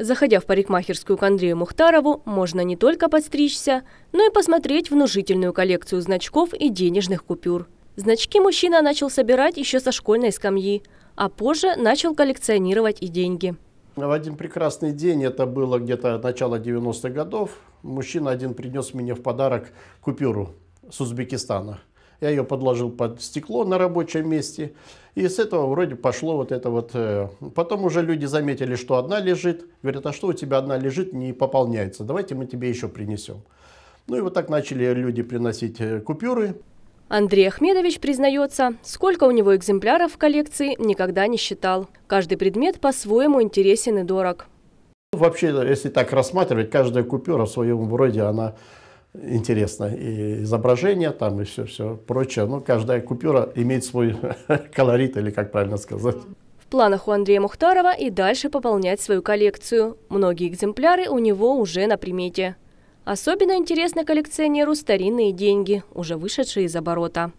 Заходя в парикмахерскую к Андрею Мухтарову, можно не только подстричься, но и посмотреть внушительную коллекцию значков и денежных купюр. Значки мужчина начал собирать еще со школьной скамьи, а позже начал коллекционировать и деньги. В один прекрасный день, это было где-то начало 90-х годов, мужчина один принес мне в подарок купюру с Узбекистана я ее подложил под стекло на рабочем месте. И с этого вроде пошло вот это вот. Э, потом уже люди заметили, что одна лежит. Говорят, а что у тебя одна лежит, не пополняется. Давайте мы тебе еще принесем. Ну и вот так начали люди приносить э, купюры. Андрей Ахмедович признается, сколько у него экземпляров в коллекции, никогда не считал. Каждый предмет по-своему интересен и дорог. Вообще, если так рассматривать, каждая купюра в своем роде, она интересно и изображение там и все все прочее. Но ну, каждая купюра имеет свой колорит или как правильно сказать. В планах у Андрея Мухтарова и дальше пополнять свою коллекцию. Многие экземпляры у него уже на примете. Особенно интересно коллекционеру старинные деньги, уже вышедшие из оборота.